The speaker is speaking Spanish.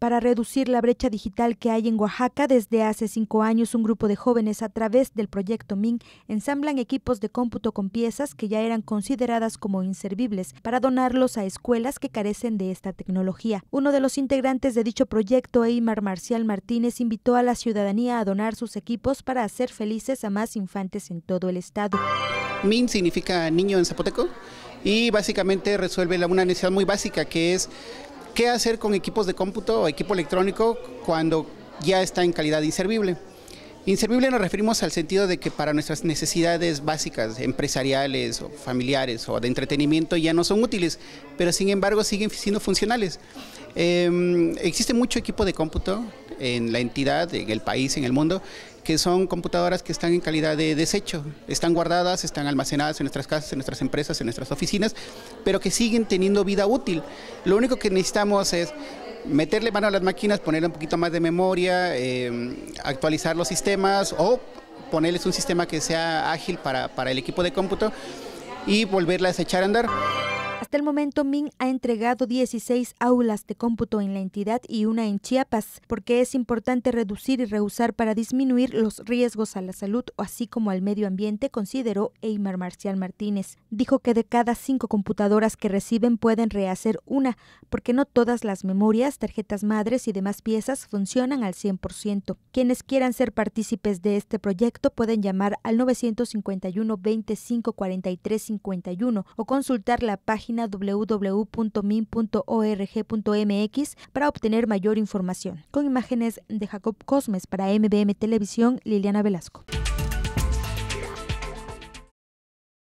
Para reducir la brecha digital que hay en Oaxaca, desde hace cinco años un grupo de jóvenes a través del proyecto MIN ensamblan equipos de cómputo con piezas que ya eran consideradas como inservibles para donarlos a escuelas que carecen de esta tecnología. Uno de los integrantes de dicho proyecto, Eymar Marcial Martínez, invitó a la ciudadanía a donar sus equipos para hacer felices a más infantes en todo el estado. MIN significa niño en zapoteco y básicamente resuelve una necesidad muy básica que es qué hacer con equipos de cómputo o equipo electrónico cuando ya está en calidad inservible. Inservible nos referimos al sentido de que para nuestras necesidades básicas, empresariales o familiares o de entretenimiento ya no son útiles, pero sin embargo siguen siendo funcionales. Em, existe mucho equipo de cómputo en la entidad, en el país, en el mundo, que son computadoras que están en calidad de desecho, están guardadas, están almacenadas en nuestras casas, en nuestras empresas, en nuestras oficinas, pero que siguen teniendo vida útil. Lo único que necesitamos es meterle mano a las máquinas, ponerle un poquito más de memoria, eh, actualizar los sistemas o ponerles un sistema que sea ágil para, para el equipo de cómputo y volverlas a echar a andar. Hasta el momento, Min ha entregado 16 aulas de cómputo en la entidad y una en Chiapas, porque es importante reducir y rehusar para disminuir los riesgos a la salud, o así como al medio ambiente, consideró Eymar Marcial Martínez. Dijo que de cada cinco computadoras que reciben pueden rehacer una, porque no todas las memorias, tarjetas madres y demás piezas funcionan al 100%. Quienes quieran ser partícipes de este proyecto pueden llamar al 951 25 51 o consultar la página www.min.org.mx para obtener mayor información. Con imágenes de Jacob Cosmes para MBM Televisión, Liliana Velasco.